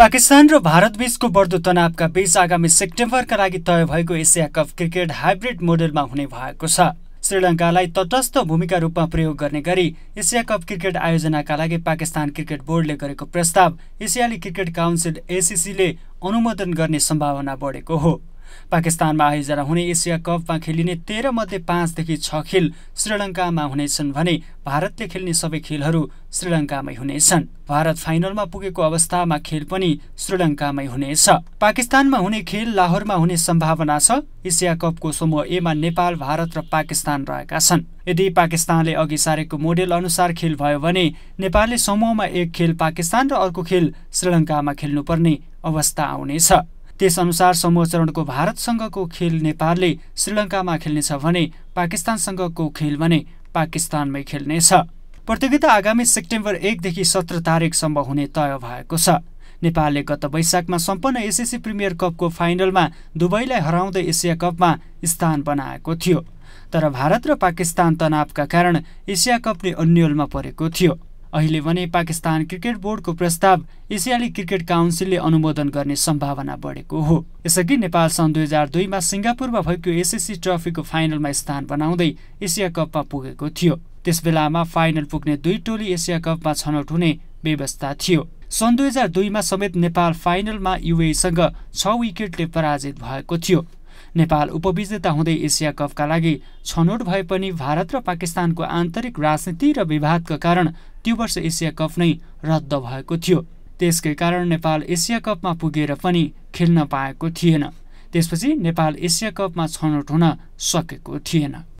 पाकिस्तान र भारतबीचको बढ्दो तनावका बीच आगामी सेप्टेम्बरका लागि तय भएको एसिया कप क्रिकेट हाइब्रिड मोडेलमा हुने भएको छ श्रीलङ्कालाई तटस्थ भूमिका रूपमा प्रयोग गर्ने गरी एसिया कप क्रिकेट आयोजनाका लागि पाकिस्तान क्रिकेट बोर्डले गरेको प्रस्ताव एसियाली क्रिकेट काउन्सिल एसिसीले अनुमोदन गर्ने सम्भावना बढेको हो पाकिस्तानमा आयोजना हुने एसिया कपमा खेलिने तेह्र मध्ये पाँचदेखि छ खेल श्रीलङ्कामा हुनेछन् भने भारतले खेल्ने सबै खेलहरू श्रीलङ्कामै हुनेछन् भारत फाइनलमा पुगेको अवस्थामा खेल पनि श्रीलङ्कामै हुनेछ पाकिस्तानमा हुने खेल लाहोरमा हुने सम्भावना छ एसिया कपको समूह एमा नेपाल भारत र पाकिस्तान रहेका छन् यदि पाकिस्तानले अघि सारेको मोडेल अनुसार खेल भयो भने नेपालले समूहमा एक खेल पाकिस्तान र अर्को खेल श्रीलङ्कामा खेल्नुपर्ने अवस्था आउनेछ त्यसअनुसार समूह चरणको भारतसँगको खेल नेपालले श्रीलङ्कामा खेल्नेछ भने पाकिस्तानसँगको खेल भने पाकिस्तानमै खेल्नेछ प्रतियोगिता आगामी सेप्टेम्बर एकदेखि सत्र तारिकसम्म हुने तय भएको छ नेपालले गत वैशाखमा सम्पन्न एसएससी प्रिमियर कपको फाइनलमा दुबईलाई हराउँदै एसिया कपमा स्थान बनाएको थियो तर भारत र पाकिस्तान तनावका कारण एसिया कपले अन्यलमा परेको थियो अहिले भने पाकिस्तान क्रिकेट बोर्डको प्रस्ताव एसियाली क्रिकेट काउन्सिलले अनुमोदन गर्ने सम्भावना बढेको हो यसअघि नेपाल सन् दुई हजार दुईमा सिङ्गापुरमा भएको एसएससी ट्रफीको फाइनलमा स्थान बनाउँदै एसिया कपमा पुगेको थियो त्यसबेलामा फाइनल पुग्ने दुई टोली एसिया कपमा छनौट हुने व्यवस्था थियो सन् दुई हजार दुईमा समेत नेपाल फाइनलमा युएसँग छ विकेटले पराजित भएको थियो नेपाल उपविजेता हुँदै एसिया कपका लागि छनौट भए पनि भारत र पाकिस्तानको आन्तरिक राजनीति र विवादका कारण त्यो वर्ष एसिया कप नै रद्द भएको थियो त्यसकै कारण नेपाल एसिया कपमा पुगेर पनि खेल्न पाएको थिएन त्यसपछि नेपाल एसिया कपमा छनौट हुन सकेको थिएन